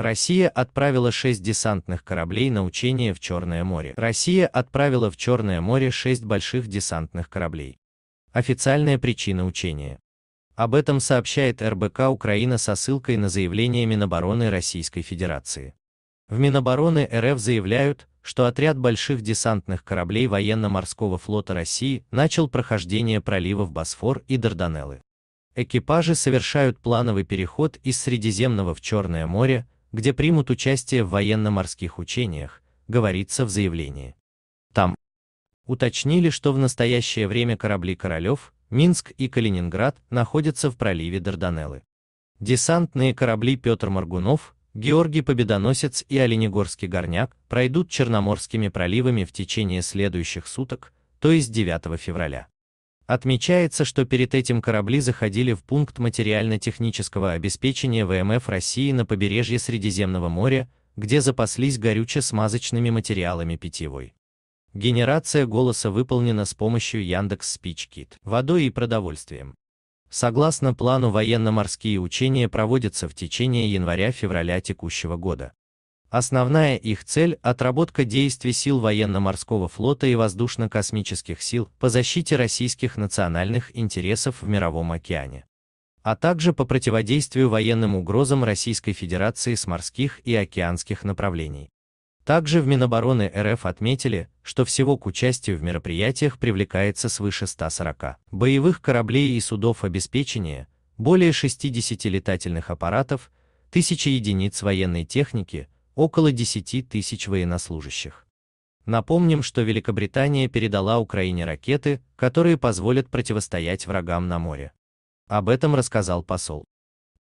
Россия отправила 6 десантных кораблей на учения в Черное море. Россия отправила в Черное море 6 больших десантных кораблей. Официальная причина учения. Об этом сообщает РБК Украина со ссылкой на заявление Минобороны Российской Федерации. В Минобороны РФ заявляют, что отряд больших десантных кораблей военно-морского флота России начал прохождение проливов Босфор и Дарданеллы. Экипажи совершают плановый переход из Средиземного в Черное море, где примут участие в военно-морских учениях, говорится в заявлении. Там уточнили, что в настоящее время корабли «Королев», «Минск» и «Калининград» находятся в проливе Дарданеллы. Десантные корабли «Петр Маргунов, Георгий Победоносец и Оленегорский горняк пройдут Черноморскими проливами в течение следующих суток, то есть 9 февраля. Отмечается, что перед этим корабли заходили в пункт материально-технического обеспечения ВМФ России на побережье Средиземного моря, где запаслись горюче-смазочными материалами питьевой. Генерация голоса выполнена с помощью Яндекс Спичкит, водой и продовольствием. Согласно плану военно-морские учения проводятся в течение января-февраля текущего года. Основная их цель – отработка действий сил военно-морского флота и воздушно-космических сил по защите российских национальных интересов в Мировом океане, а также по противодействию военным угрозам Российской Федерации с морских и океанских направлений. Также в Минобороны РФ отметили, что всего к участию в мероприятиях привлекается свыше 140 боевых кораблей и судов обеспечения, более 60 летательных аппаратов, тысячи единиц военной техники, около 10 тысяч военнослужащих. Напомним, что Великобритания передала Украине ракеты, которые позволят противостоять врагам на море. Об этом рассказал посол.